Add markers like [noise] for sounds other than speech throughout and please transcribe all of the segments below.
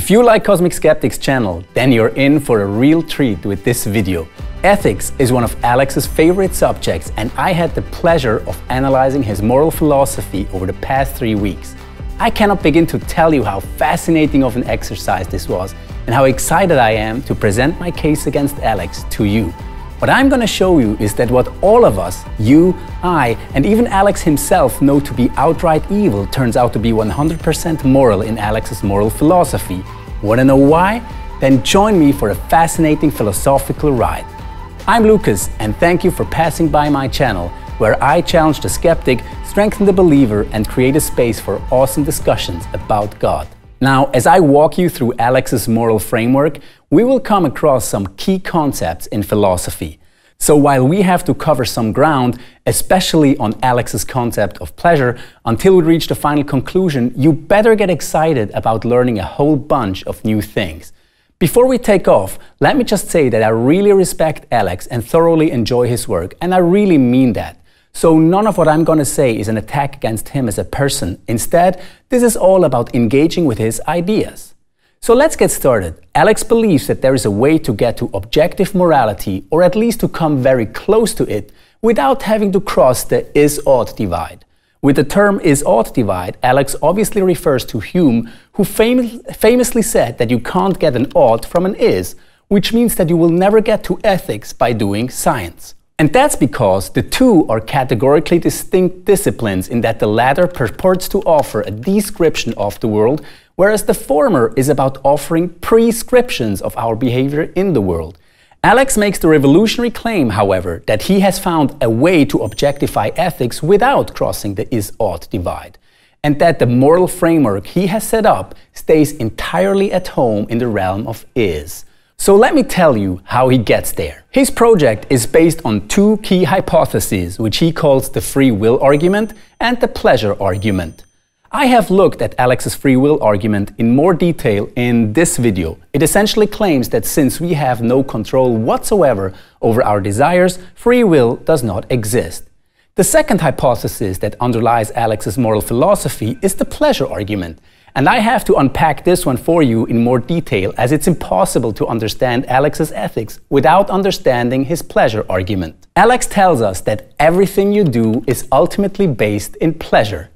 If you like Cosmic Skeptics channel, then you're in for a real treat with this video. Ethics is one of Alex's favorite subjects and I had the pleasure of analyzing his moral philosophy over the past three weeks. I cannot begin to tell you how fascinating of an exercise this was and how excited I am to present my case against Alex to you. What I'm gonna show you is that what all of us, you, I, and even Alex himself know to be outright evil turns out to be 100% moral in Alex's moral philosophy. Wanna know why? Then join me for a fascinating philosophical ride. I'm Lucas, and thank you for passing by my channel, where I challenge the skeptic, strengthen the believer, and create a space for awesome discussions about God. Now, as I walk you through Alex's moral framework, we will come across some key concepts in philosophy. So while we have to cover some ground, especially on Alex's concept of pleasure, until we reach the final conclusion, you better get excited about learning a whole bunch of new things. Before we take off, let me just say that I really respect Alex and thoroughly enjoy his work, and I really mean that. So none of what I'm going to say is an attack against him as a person. Instead, this is all about engaging with his ideas. So let's get started. Alex believes that there is a way to get to objective morality, or at least to come very close to it, without having to cross the is ought divide. With the term is ought divide, Alex obviously refers to Hume, who fam famously said that you can't get an ought from an is, which means that you will never get to ethics by doing science. And that's because the two are categorically distinct disciplines in that the latter purports to offer a description of the world whereas the former is about offering prescriptions of our behavior in the world. Alex makes the revolutionary claim, however, that he has found a way to objectify ethics without crossing the is ought divide, and that the moral framework he has set up stays entirely at home in the realm of is. So let me tell you how he gets there. His project is based on two key hypotheses, which he calls the free will argument and the pleasure argument. I have looked at Alex's free will argument in more detail in this video. It essentially claims that since we have no control whatsoever over our desires, free will does not exist. The second hypothesis that underlies Alex's moral philosophy is the pleasure argument. And I have to unpack this one for you in more detail as it's impossible to understand Alex's ethics without understanding his pleasure argument. Alex tells us that everything you do is ultimately based in pleasure.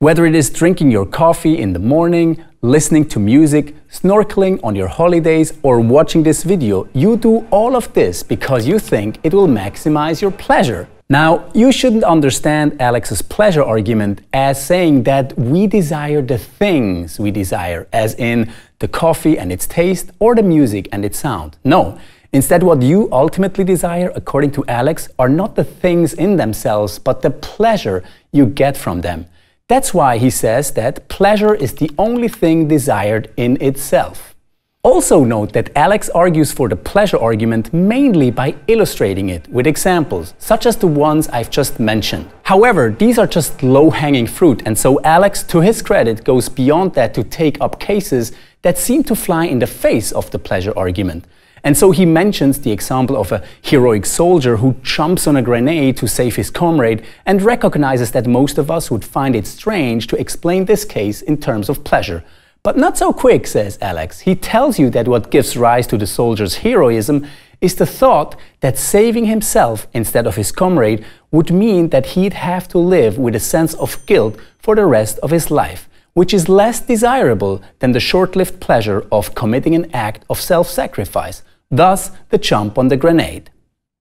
Whether it is drinking your coffee in the morning, listening to music, snorkeling on your holidays, or watching this video, you do all of this because you think it will maximize your pleasure. Now, you shouldn't understand Alex's pleasure argument as saying that we desire the things we desire, as in the coffee and its taste or the music and its sound. No. Instead, what you ultimately desire, according to Alex, are not the things in themselves, but the pleasure you get from them. That's why he says that pleasure is the only thing desired in itself. Also note that Alex argues for the pleasure argument mainly by illustrating it with examples, such as the ones I've just mentioned. However, these are just low-hanging fruit, and so Alex, to his credit, goes beyond that to take up cases that seem to fly in the face of the pleasure argument, and so he mentions the example of a heroic soldier who jumps on a grenade to save his comrade and recognizes that most of us would find it strange to explain this case in terms of pleasure. But not so quick, says Alex. He tells you that what gives rise to the soldier's heroism is the thought that saving himself instead of his comrade would mean that he'd have to live with a sense of guilt for the rest of his life which is less desirable than the short lived pleasure of committing an act of self sacrifice, thus, the jump on the grenade.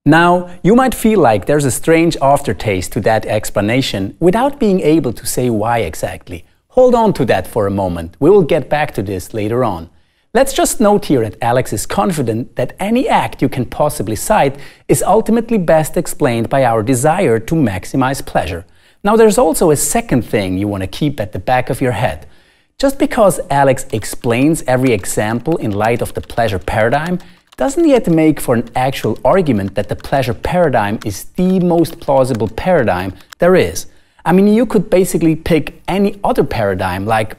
Now, you might feel like there's a strange aftertaste to that explanation without being able to say why exactly. Hold on to that for a moment, we will get back to this later on. Let's just note here that Alex is confident that any act you can possibly cite is ultimately best explained by our desire to maximize pleasure. Now, there's also a second thing you want to keep at the back of your head. Just because Alex explains every example in light of the pleasure paradigm doesn't yet make for an actual argument that the pleasure paradigm is the most plausible paradigm there is. I mean, you could basically pick any other paradigm, like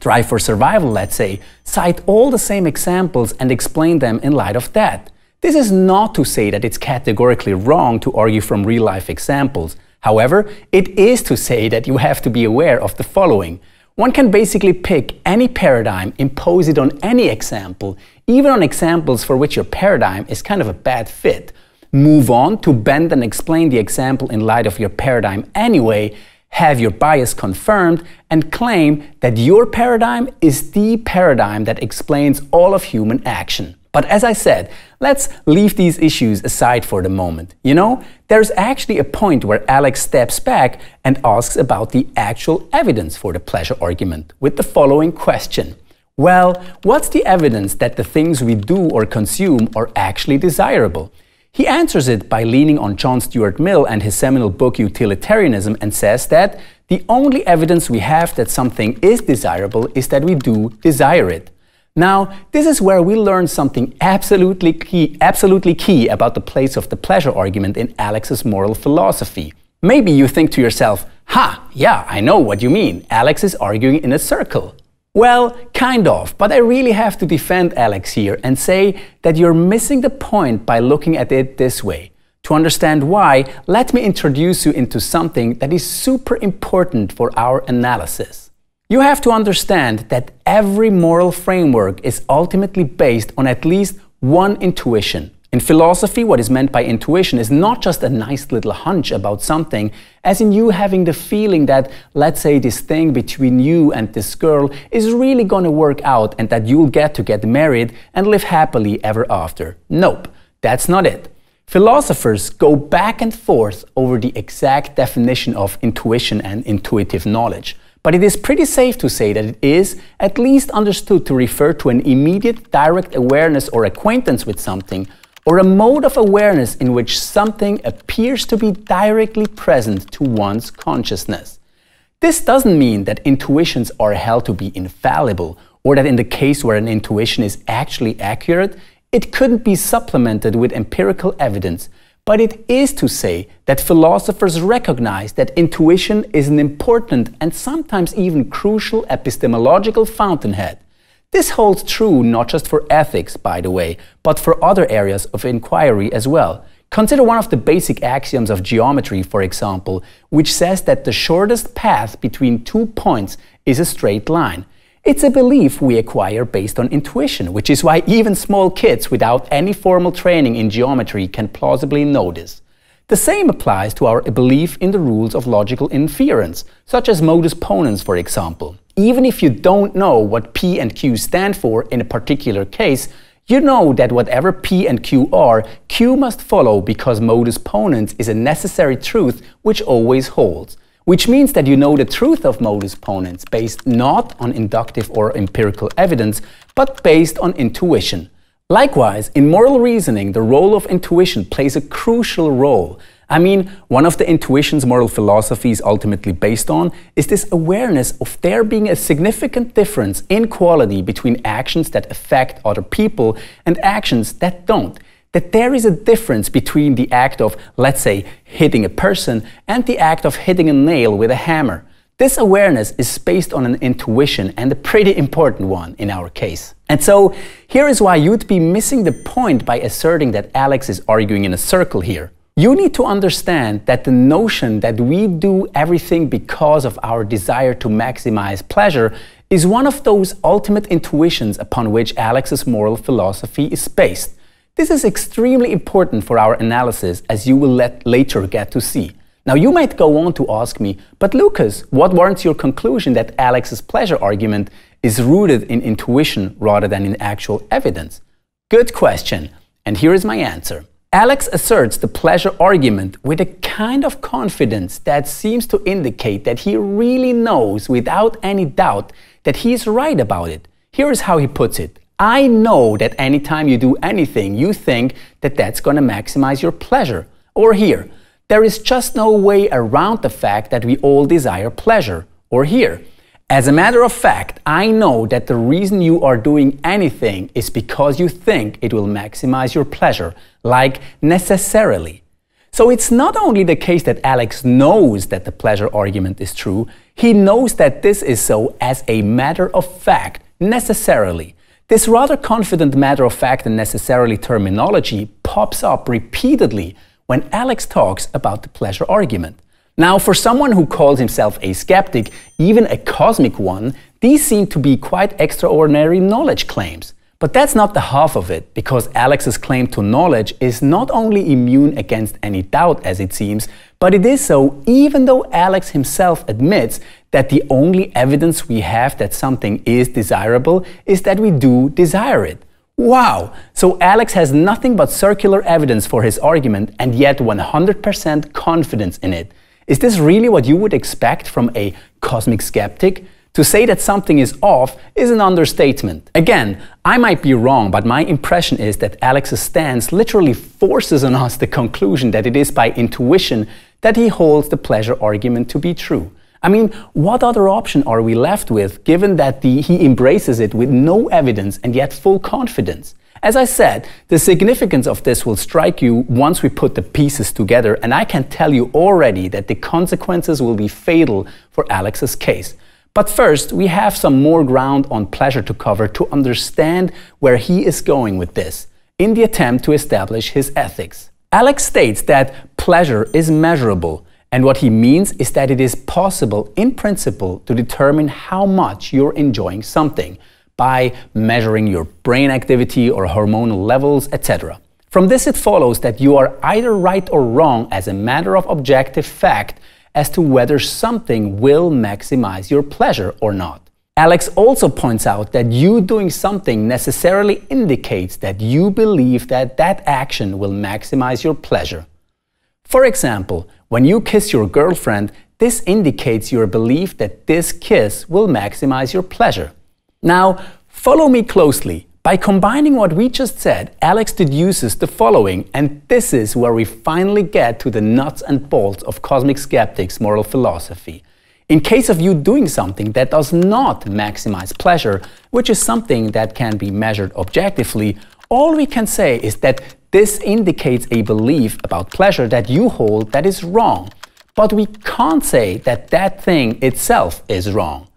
Drive for Survival, let's say, cite all the same examples and explain them in light of that. This is not to say that it's categorically wrong to argue from real life examples. However, it is to say that you have to be aware of the following. One can basically pick any paradigm, impose it on any example, even on examples for which your paradigm is kind of a bad fit. Move on to bend and explain the example in light of your paradigm anyway, have your bias confirmed, and claim that your paradigm is the paradigm that explains all of human action. But as I said, let's leave these issues aside for the moment. You know, there's actually a point where Alex steps back and asks about the actual evidence for the pleasure argument with the following question. Well, what's the evidence that the things we do or consume are actually desirable? He answers it by leaning on John Stuart Mill and his seminal book Utilitarianism and says that the only evidence we have that something is desirable is that we do desire it. Now, this is where we learn something absolutely key, absolutely key about the place of the pleasure argument in Alex's moral philosophy. Maybe you think to yourself, ha, yeah, I know what you mean. Alex is arguing in a circle. Well, kind of, but I really have to defend Alex here and say that you're missing the point by looking at it this way. To understand why, let me introduce you into something that is super important for our analysis. You have to understand that every moral framework is ultimately based on at least one intuition. In philosophy, what is meant by intuition is not just a nice little hunch about something, as in you having the feeling that, let's say, this thing between you and this girl is really gonna work out and that you'll get to get married and live happily ever after. Nope, that's not it. Philosophers go back and forth over the exact definition of intuition and intuitive knowledge but it is pretty safe to say that it is at least understood to refer to an immediate direct awareness or acquaintance with something, or a mode of awareness in which something appears to be directly present to one's consciousness. This doesn't mean that intuitions are held to be infallible, or that in the case where an intuition is actually accurate, it couldn't be supplemented with empirical evidence, but it is to say that philosophers recognize that intuition is an important and sometimes even crucial epistemological fountainhead. This holds true not just for ethics, by the way, but for other areas of inquiry as well. Consider one of the basic axioms of geometry, for example, which says that the shortest path between two points is a straight line. It's a belief we acquire based on intuition, which is why even small kids without any formal training in geometry can plausibly know this. The same applies to our belief in the rules of logical inference, such as modus ponens, for example. Even if you don't know what P and Q stand for in a particular case, you know that whatever P and Q are, Q must follow because modus ponens is a necessary truth which always holds which means that you know the truth of modus ponens based not on inductive or empirical evidence, but based on intuition. Likewise, in moral reasoning, the role of intuition plays a crucial role. I mean, one of the intuitions moral philosophy is ultimately based on is this awareness of there being a significant difference in quality between actions that affect other people and actions that don't that there is a difference between the act of, let's say, hitting a person and the act of hitting a nail with a hammer. This awareness is based on an intuition and a pretty important one in our case. And so here is why you'd be missing the point by asserting that Alex is arguing in a circle here. You need to understand that the notion that we do everything because of our desire to maximize pleasure is one of those ultimate intuitions upon which Alex's moral philosophy is based. This is extremely important for our analysis, as you will later get to see. Now, you might go on to ask me, but Lucas, what warrants your conclusion that Alex's pleasure argument is rooted in intuition rather than in actual evidence? Good question, and here is my answer. Alex asserts the pleasure argument with a kind of confidence that seems to indicate that he really knows without any doubt that he is right about it. Here is how he puts it I know that anytime you do anything, you think that that's going to maximize your pleasure. Or here, there is just no way around the fact that we all desire pleasure. Or here, as a matter of fact, I know that the reason you are doing anything is because you think it will maximize your pleasure, like necessarily. So it's not only the case that Alex knows that the pleasure argument is true, he knows that this is so as a matter of fact, necessarily. This rather confident matter of fact and necessarily terminology pops up repeatedly when Alex talks about the pleasure argument. Now, for someone who calls himself a skeptic, even a cosmic one, these seem to be quite extraordinary knowledge claims. But that's not the half of it, because Alex's claim to knowledge is not only immune against any doubt, as it seems, but it is so even though Alex himself admits that the only evidence we have that something is desirable is that we do desire it. Wow! So Alex has nothing but circular evidence for his argument and yet 100% confidence in it. Is this really what you would expect from a cosmic skeptic? To say that something is off is an understatement. Again, I might be wrong, but my impression is that Alex's stance literally forces on us the conclusion that it is by intuition that he holds the pleasure argument to be true. I mean, what other option are we left with given that the, he embraces it with no evidence and yet full confidence? As I said, the significance of this will strike you once we put the pieces together, and I can tell you already that the consequences will be fatal for Alex's case. But first, we have some more ground on pleasure to cover to understand where he is going with this, in the attempt to establish his ethics. Alex states that pleasure is measurable, and what he means is that it is possible in principle to determine how much you're enjoying something by measuring your brain activity or hormonal levels, etc. From this, it follows that you are either right or wrong as a matter of objective fact as to whether something will maximize your pleasure or not. Alex also points out that you doing something necessarily indicates that you believe that that action will maximize your pleasure. For example, when you kiss your girlfriend, this indicates your belief that this kiss will maximize your pleasure. Now, follow me closely. By combining what we just said, Alex deduces the following, and this is where we finally get to the nuts and bolts of Cosmic Skeptics' moral philosophy. In case of you doing something that does not maximize pleasure, which is something that can be measured objectively, all we can say is that this indicates a belief about pleasure that you hold that is wrong. But we can't say that that thing itself is wrong.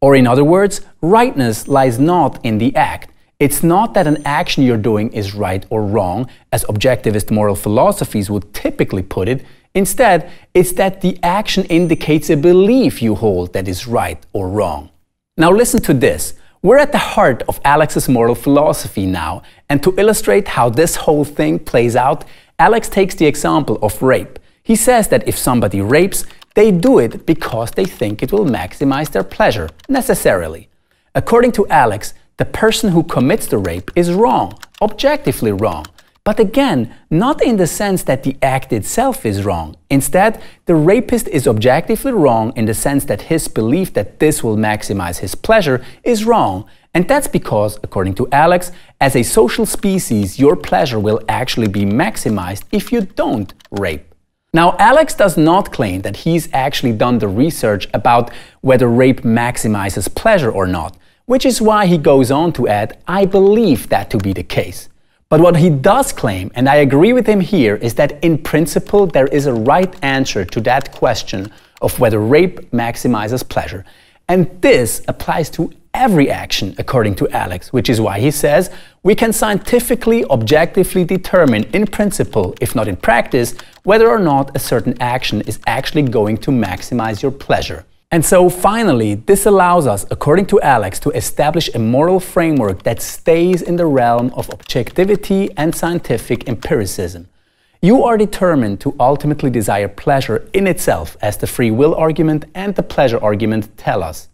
Or in other words, rightness lies not in the act, it's not that an action you're doing is right or wrong, as objectivist moral philosophies would typically put it. Instead, it's that the action indicates a belief you hold that is right or wrong. Now, listen to this. We're at the heart of Alex's moral philosophy now, and to illustrate how this whole thing plays out, Alex takes the example of rape. He says that if somebody rapes, they do it because they think it will maximize their pleasure, necessarily. According to Alex, the person who commits the rape is wrong, objectively wrong. But again, not in the sense that the act itself is wrong. Instead, the rapist is objectively wrong in the sense that his belief that this will maximize his pleasure is wrong. And that's because, according to Alex, as a social species, your pleasure will actually be maximized if you don't rape. Now, Alex does not claim that he's actually done the research about whether rape maximizes pleasure or not which is why he goes on to add, I believe that to be the case. But what he does claim, and I agree with him here, is that in principle there is a right answer to that question of whether rape maximizes pleasure. And this applies to every action, according to Alex, which is why he says we can scientifically, objectively determine in principle, if not in practice, whether or not a certain action is actually going to maximize your pleasure. And so finally, this allows us, according to Alex, to establish a moral framework that stays in the realm of objectivity and scientific empiricism. You are determined to ultimately desire pleasure in itself, as the free will argument and the pleasure argument tell us.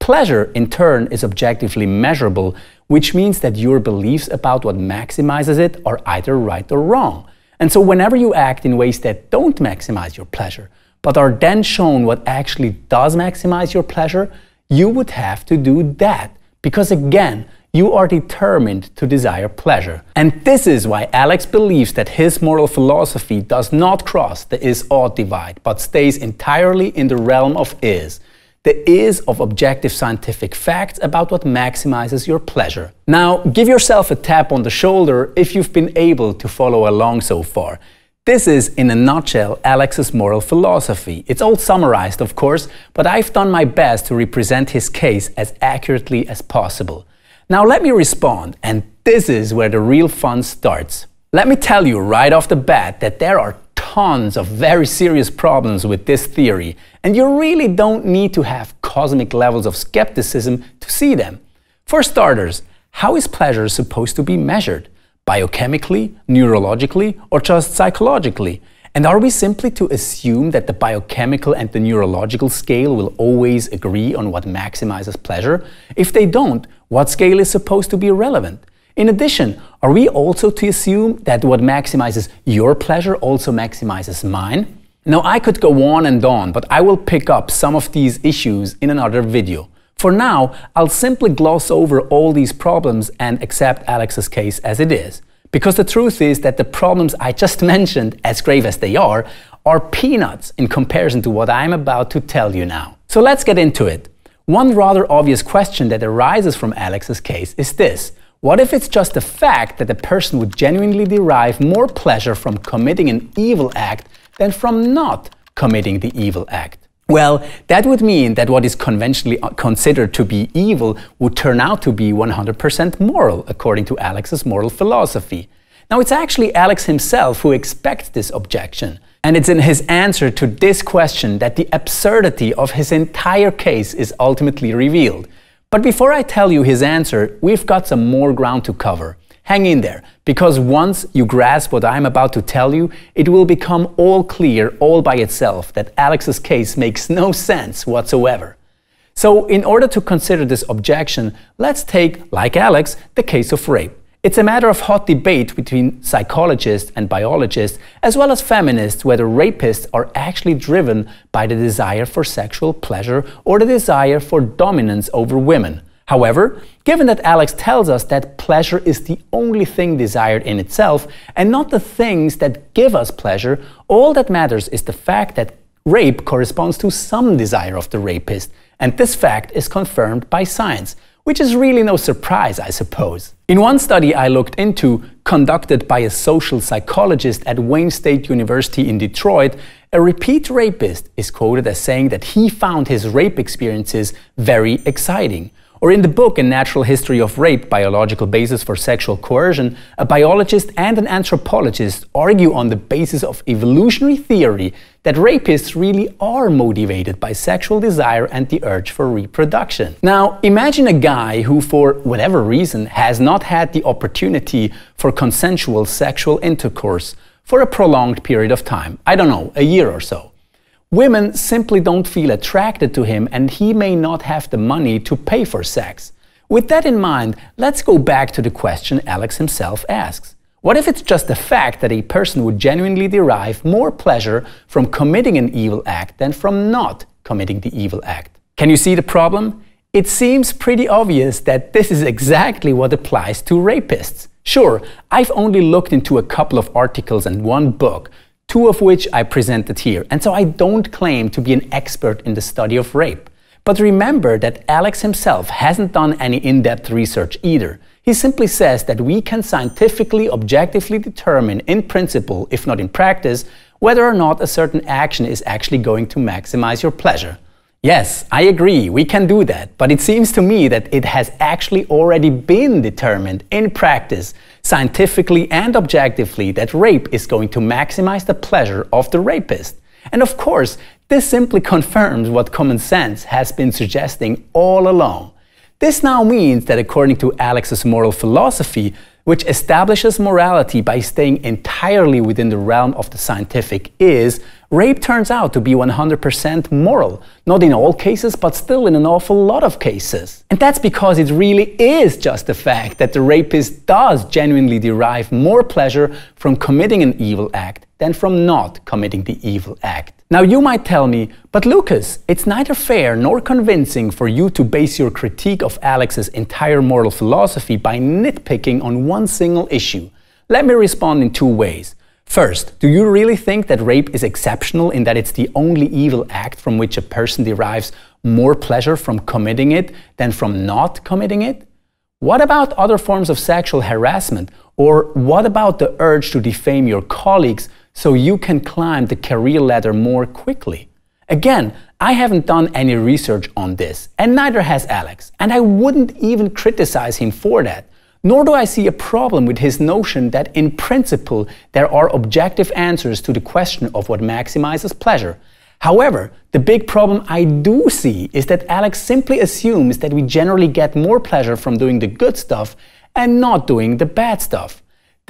Pleasure, in turn, is objectively measurable, which means that your beliefs about what maximizes it are either right or wrong. And so, whenever you act in ways that don't maximize your pleasure, but are then shown what actually does maximize your pleasure, you would have to do that. Because again, you are determined to desire pleasure. And this is why Alex believes that his moral philosophy does not cross the is ought divide, but stays entirely in the realm of is. The is of objective scientific facts about what maximizes your pleasure. Now, give yourself a tap on the shoulder if you've been able to follow along so far. This is, in a nutshell, Alex's moral philosophy. It's all summarized, of course, but I've done my best to represent his case as accurately as possible. Now let me respond, and this is where the real fun starts. Let me tell you right off the bat that there are tons of very serious problems with this theory, and you really don't need to have cosmic levels of skepticism to see them. For starters, how is pleasure supposed to be measured? biochemically, neurologically, or just psychologically? And are we simply to assume that the biochemical and the neurological scale will always agree on what maximizes pleasure? If they don't, what scale is supposed to be relevant? In addition, are we also to assume that what maximizes your pleasure also maximizes mine? Now, I could go on and on, but I will pick up some of these issues in another video. For now, I'll simply gloss over all these problems and accept Alex's case as it is. Because the truth is that the problems I just [laughs] mentioned, as grave as they are, are peanuts in comparison to what I'm about to tell you now. So let's get into it. One rather obvious question that arises from Alex's case is this. What if it's just the fact that a person would genuinely derive more pleasure from committing an evil act than from not committing the evil act? Well, that would mean that what is conventionally uh, considered to be evil would turn out to be 100% moral, according to Alex's moral philosophy. Now, it's actually Alex himself who expects this objection. And it's in his answer to this question that the absurdity of his entire case is ultimately revealed. But before I tell you his answer, we've got some more ground to cover. Hang in there, because once you grasp what I'm about to tell you, it will become all clear all by itself that Alex's case makes no sense whatsoever. So, in order to consider this objection, let's take, like Alex, the case of rape. It's a matter of hot debate between psychologists and biologists, as well as feminists, whether rapists are actually driven by the desire for sexual pleasure or the desire for dominance over women. However, given that Alex tells us that pleasure is the only thing desired in itself and not the things that give us pleasure, all that matters is the fact that rape corresponds to some desire of the rapist, and this fact is confirmed by science, which is really no surprise, I suppose. In one study I looked into, conducted by a social psychologist at Wayne State University in Detroit, a repeat rapist is quoted as saying that he found his rape experiences very exciting. Or in the book A Natural History of Rape Biological Basis for Sexual Coercion, a biologist and an anthropologist argue on the basis of evolutionary theory that rapists really are motivated by sexual desire and the urge for reproduction. Now, imagine a guy who, for whatever reason, has not had the opportunity for consensual sexual intercourse for a prolonged period of time. I don't know, a year or so. Women simply don't feel attracted to him and he may not have the money to pay for sex. With that in mind, let's go back to the question Alex himself asks. What if it's just the fact that a person would genuinely derive more pleasure from committing an evil act than from not committing the evil act? Can you see the problem? It seems pretty obvious that this is exactly what applies to rapists. Sure, I've only looked into a couple of articles and one book, two of which I presented here. And so I don't claim to be an expert in the study of rape. But remember that Alex himself hasn't done any in depth research either. He simply says that we can scientifically, objectively determine, in principle, if not in practice, whether or not a certain action is actually going to maximize your pleasure. Yes, I agree, we can do that, but it seems to me that it has actually already been determined in practice scientifically and objectively that rape is going to maximize the pleasure of the rapist. And of course, this simply confirms what common sense has been suggesting all along. This now means that according to Alex's moral philosophy, which establishes morality by staying entirely within the realm of the scientific, is rape turns out to be 100% moral. Not in all cases, but still in an awful lot of cases. And that's because it really is just the fact that the rapist does genuinely derive more pleasure from committing an evil act than from not committing the evil act. Now you might tell me, but Lucas, it's neither fair nor convincing for you to base your critique of Alex's entire moral philosophy by nitpicking on one single issue. Let me respond in two ways. First, do you really think that rape is exceptional in that it's the only evil act from which a person derives more pleasure from committing it than from not committing it? What about other forms of sexual harassment? Or what about the urge to defame your colleagues so you can climb the career ladder more quickly. Again, I haven't done any research on this, and neither has Alex, and I wouldn't even criticize him for that. Nor do I see a problem with his notion that in principle there are objective answers to the question of what maximizes pleasure. However, the big problem I do see is that Alex simply assumes that we generally get more pleasure from doing the good stuff and not doing the bad stuff.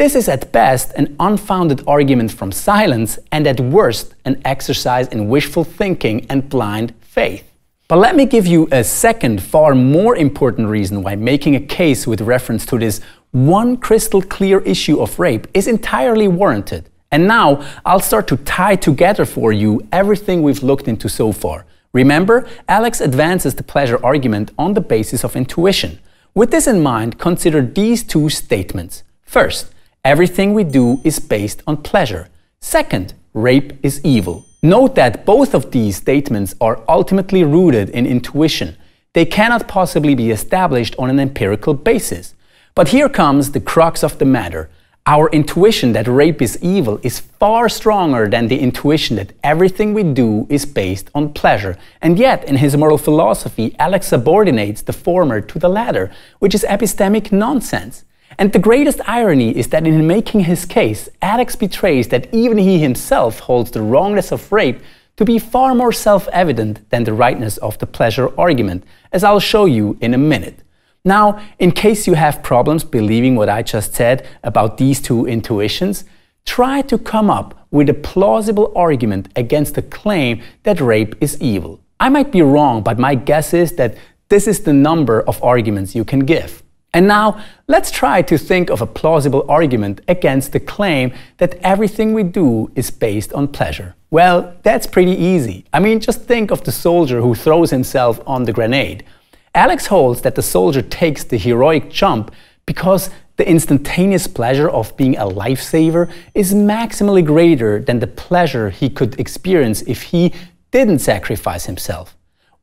This is at best an unfounded argument from silence and at worst an exercise in wishful thinking and blind faith. But let me give you a second, far more important reason why making a case with reference to this one crystal clear issue of rape is entirely warranted. And now I'll start to tie together for you everything we've looked into so far. Remember, Alex advances the pleasure argument on the basis of intuition. With this in mind, consider these two statements. First, Everything we do is based on pleasure. Second, rape is evil. Note that both of these statements are ultimately rooted in intuition. They cannot possibly be established on an empirical basis. But here comes the crux of the matter. Our intuition that rape is evil is far stronger than the intuition that everything we do is based on pleasure. And yet, in his moral philosophy, Alex subordinates the former to the latter, which is epistemic nonsense. And the greatest irony is that in making his case, Alex betrays that even he himself holds the wrongness of rape to be far more self evident than the rightness of the pleasure argument, as I'll show you in a minute. Now, in case you have problems believing what I just said about these two intuitions, try to come up with a plausible argument against the claim that rape is evil. I might be wrong, but my guess is that this is the number of arguments you can give. And now, let's try to think of a plausible argument against the claim that everything we do is based on pleasure. Well, that's pretty easy. I mean, just think of the soldier who throws himself on the grenade. Alex holds that the soldier takes the heroic jump because the instantaneous pleasure of being a lifesaver is maximally greater than the pleasure he could experience if he didn't sacrifice himself.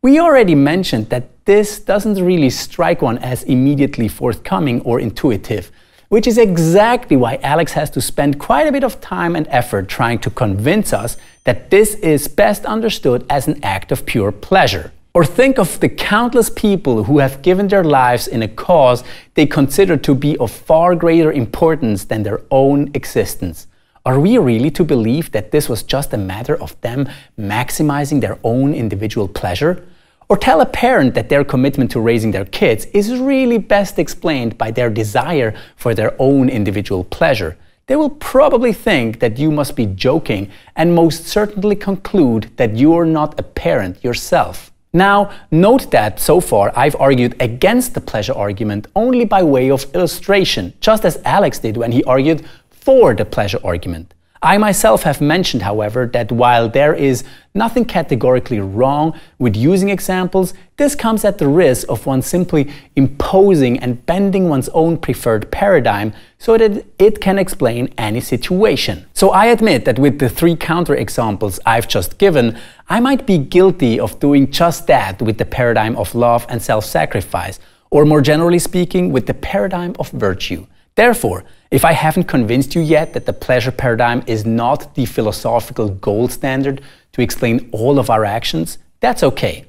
We already mentioned that this doesn't really strike one as immediately forthcoming or intuitive, which is exactly why Alex has to spend quite a bit of time and effort trying to convince us that this is best understood as an act of pure pleasure. Or think of the countless people who have given their lives in a cause they consider to be of far greater importance than their own existence. Are we really to believe that this was just a matter of them maximizing their own individual pleasure? Or tell a parent that their commitment to raising their kids is really best explained by their desire for their own individual pleasure. They will probably think that you must be joking and most certainly conclude that you're not a parent yourself. Now, note that so far I've argued against the pleasure argument only by way of illustration, just as Alex did when he argued for the pleasure argument. I myself have mentioned, however, that while there is nothing categorically wrong with using examples, this comes at the risk of one simply imposing and bending one's own preferred paradigm so that it can explain any situation. So I admit that with the three counterexamples I've just given, I might be guilty of doing just that with the paradigm of love and self-sacrifice, or more generally speaking, with the paradigm of virtue. Therefore, if I haven't convinced you yet that the pleasure paradigm is not the philosophical gold standard to explain all of our actions, that's okay.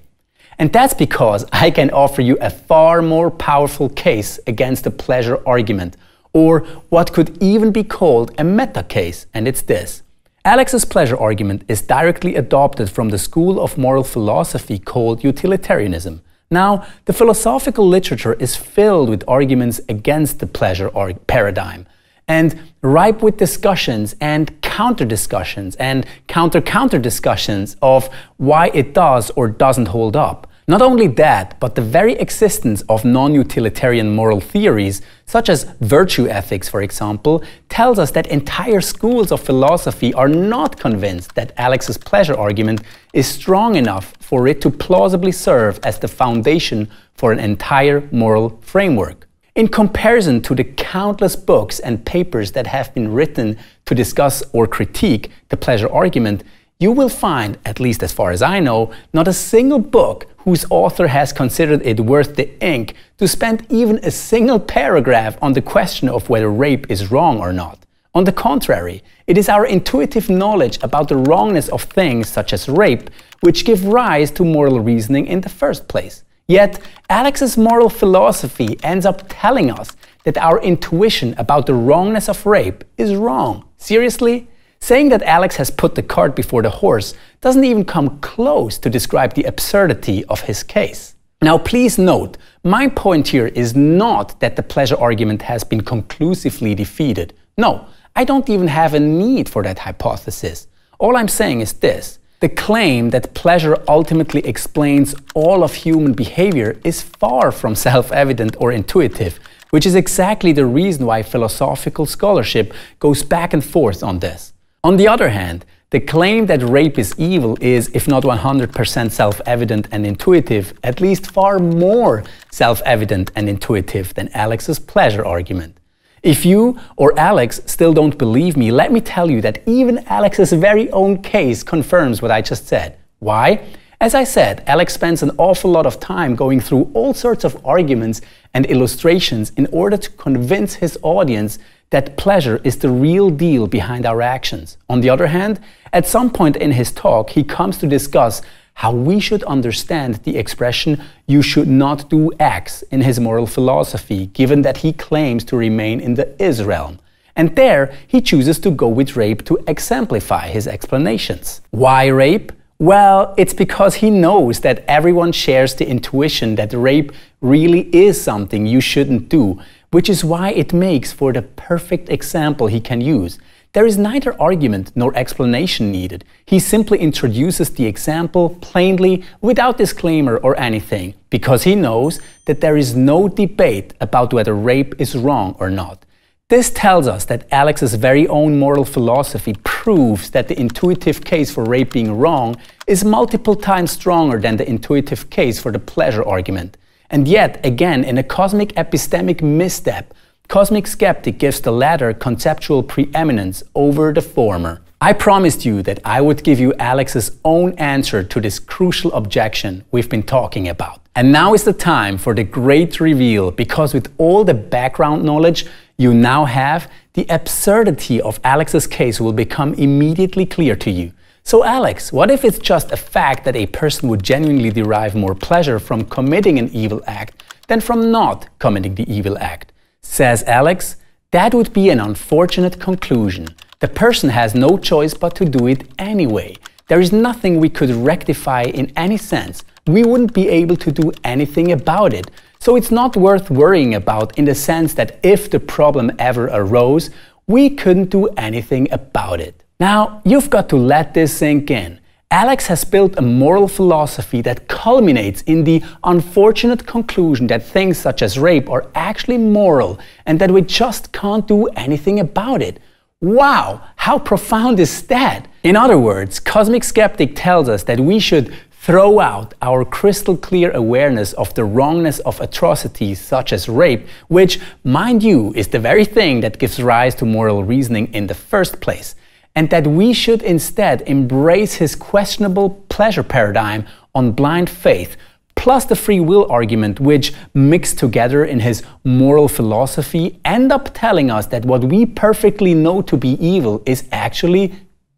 And that's because I can offer you a far more powerful case against the pleasure argument, or what could even be called a meta case, and it's this. Alex's pleasure argument is directly adopted from the school of moral philosophy called utilitarianism, now, the philosophical literature is filled with arguments against the pleasure paradigm and ripe with discussions and counter discussions and counter counter discussions of why it does or doesn't hold up. Not only that, but the very existence of non utilitarian moral theories, such as virtue ethics, for example, tells us that entire schools of philosophy are not convinced that Alex's pleasure argument is strong enough for it to plausibly serve as the foundation for an entire moral framework. In comparison to the countless books and papers that have been written to discuss or critique the pleasure argument, you will find, at least as far as I know, not a single book whose author has considered it worth the ink to spend even a single paragraph on the question of whether rape is wrong or not. On the contrary, it is our intuitive knowledge about the wrongness of things such as rape which give rise to moral reasoning in the first place. Yet, Alex's moral philosophy ends up telling us that our intuition about the wrongness of rape is wrong. Seriously? Saying that Alex has put the cart before the horse doesn't even come close to describe the absurdity of his case. Now, please note, my point here is not that the pleasure argument has been conclusively defeated. No, I don't even have a need for that hypothesis. All I'm saying is this the claim that pleasure ultimately explains all of human behavior is far from self evident or intuitive, which is exactly the reason why philosophical scholarship goes back and forth on this. On the other hand, the claim that rape is evil is, if not 100% self evident and intuitive, at least far more self evident and intuitive than Alex's pleasure argument. If you or Alex still don't believe me, let me tell you that even Alex's very own case confirms what I just said. Why? As I said, Alex spends an awful lot of time going through all sorts of arguments and illustrations in order to convince his audience that pleasure is the real deal behind our actions. On the other hand, at some point in his talk, he comes to discuss how we should understand the expression, you should not do X, in his moral philosophy, given that he claims to remain in the is realm. And there, he chooses to go with rape to exemplify his explanations. Why rape? Well, it's because he knows that everyone shares the intuition that rape really is something you shouldn't do, which is why it makes for the perfect example he can use. There is neither argument nor explanation needed. He simply introduces the example plainly without disclaimer or anything, because he knows that there is no debate about whether rape is wrong or not. This tells us that Alex's very own moral philosophy proves that the intuitive case for rape being wrong is multiple times stronger than the intuitive case for the pleasure argument. And yet, again, in a cosmic epistemic misstep, Cosmic Skeptic gives the latter conceptual preeminence over the former. I promised you that I would give you Alex's own answer to this crucial objection we've been talking about. And now is the time for the great reveal because with all the background knowledge you now have, the absurdity of Alex's case will become immediately clear to you. So, Alex, what if it's just a fact that a person would genuinely derive more pleasure from committing an evil act than from not committing the evil act? Says Alex, that would be an unfortunate conclusion. The person has no choice but to do it anyway. There is nothing we could rectify in any sense. We wouldn't be able to do anything about it. So it's not worth worrying about in the sense that if the problem ever arose, we couldn't do anything about it. Now, you've got to let this sink in. Alex has built a moral philosophy that culminates in the unfortunate conclusion that things such as rape are actually moral and that we just can't do anything about it. Wow, how profound is that? In other words, Cosmic Skeptic tells us that we should throw out our crystal clear awareness of the wrongness of atrocities such as rape, which, mind you, is the very thing that gives rise to moral reasoning in the first place, and that we should instead embrace his questionable pleasure paradigm on blind faith plus the free will argument, which, mixed together in his moral philosophy, end up telling us that what we perfectly know to be evil is actually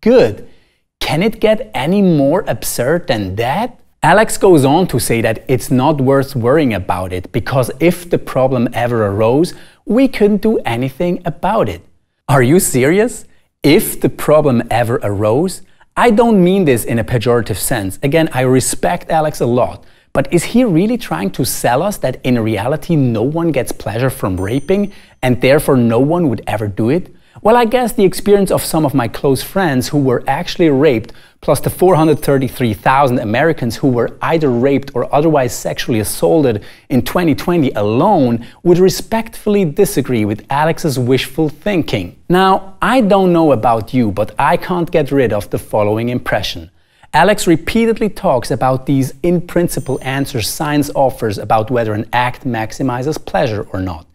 good. Can it get any more absurd than that? Alex goes on to say that it's not worth worrying about it because if the problem ever arose, we couldn't do anything about it. Are you serious? If the problem ever arose? I don't mean this in a pejorative sense. Again, I respect Alex a lot. But is he really trying to sell us that in reality no one gets pleasure from raping and therefore no one would ever do it? Well, I guess the experience of some of my close friends who were actually raped, plus the 433,000 Americans who were either raped or otherwise sexually assaulted in 2020 alone, would respectfully disagree with Alex's wishful thinking. Now, I don't know about you, but I can't get rid of the following impression. Alex repeatedly talks about these in principle answers science offers about whether an act maximizes pleasure or not.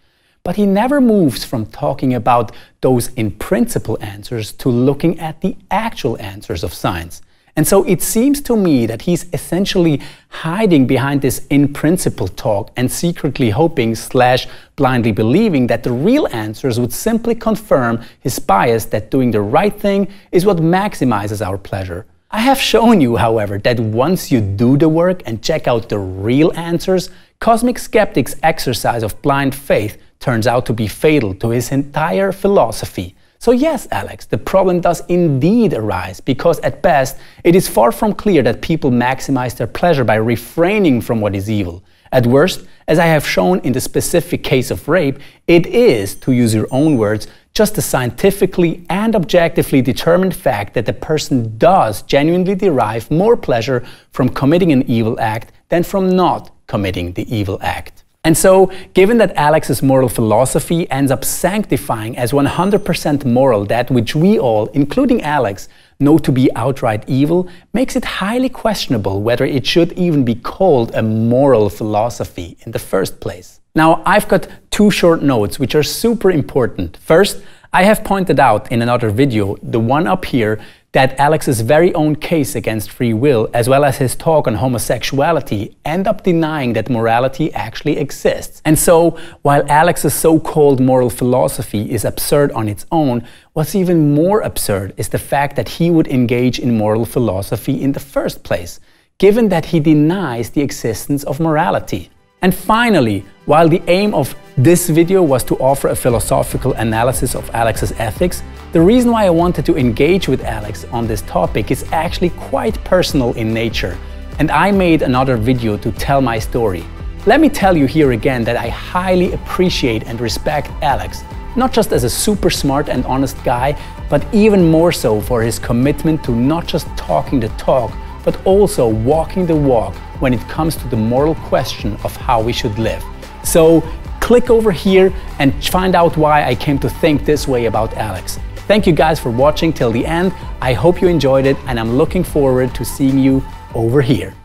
But he never moves from talking about those in principle answers to looking at the actual answers of science. And so it seems to me that he's essentially hiding behind this in principle talk and secretly hoping slash blindly believing that the real answers would simply confirm his bias that doing the right thing is what maximizes our pleasure. I have shown you, however, that once you do the work and check out the real answers, Cosmic Skeptic's exercise of blind faith turns out to be fatal to his entire philosophy. So yes, Alex, the problem does indeed arise, because at best, it is far from clear that people maximize their pleasure by refraining from what is evil. At worst, as I have shown in the specific case of rape, it is, to use your own words, just a scientifically and objectively determined fact that the person does genuinely derive more pleasure from committing an evil act than from not committing the evil act. And so, given that Alex's moral philosophy ends up sanctifying as 100% moral that which we all, including Alex, know to be outright evil, makes it highly questionable whether it should even be called a moral philosophy in the first place. Now, I've got two short notes which are super important. First, I have pointed out in another video, the one up here, that Alex's very own case against free will, as well as his talk on homosexuality, end up denying that morality actually exists. And so, while Alex's so called moral philosophy is absurd on its own, what's even more absurd is the fact that he would engage in moral philosophy in the first place, given that he denies the existence of morality. And finally, while the aim of this video was to offer a philosophical analysis of Alex's ethics, the reason why I wanted to engage with Alex on this topic is actually quite personal in nature, and I made another video to tell my story. Let me tell you here again that I highly appreciate and respect Alex, not just as a super smart and honest guy, but even more so for his commitment to not just talking the talk, but also walking the walk when it comes to the moral question of how we should live. So click over here and find out why I came to think this way about Alex. Thank you guys for watching till the end. I hope you enjoyed it and I'm looking forward to seeing you over here.